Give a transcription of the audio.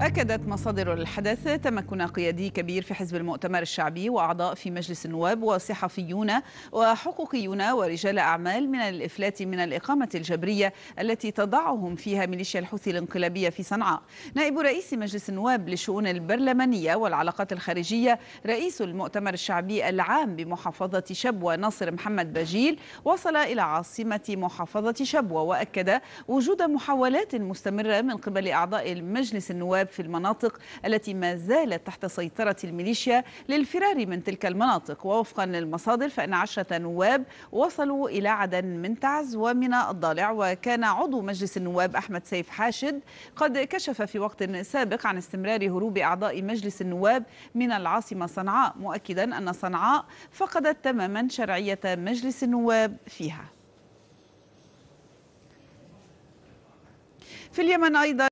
أكدت مصادر الحدث تمكن قيادي كبير في حزب المؤتمر الشعبي وأعضاء في مجلس النواب وصحفيون وحقوقيون ورجال أعمال من الإفلات من الإقامة الجبرية التي تضعهم فيها ميليشيا الحوثي الانقلابية في صنعاء نائب رئيس مجلس النواب للشؤون البرلمانية والعلاقات الخارجية رئيس المؤتمر الشعبي العام بمحافظة شبوة ناصر محمد بجيل وصل إلى عاصمة محافظة شبوة وأكد وجود محاولات مستمرة من قبل أعضاء المجلس النواب في المناطق التي ما زالت تحت سيطرة الميليشيا للفرار من تلك المناطق ووفقا للمصادر فإن عشرة نواب وصلوا إلى عدن من تعز ومن الضالع وكان عضو مجلس النواب أحمد سيف حاشد قد كشف في وقت سابق عن استمرار هروب أعضاء مجلس النواب من العاصمة صنعاء مؤكدا أن صنعاء فقدت تماما شرعية مجلس النواب فيها في اليمن أيضا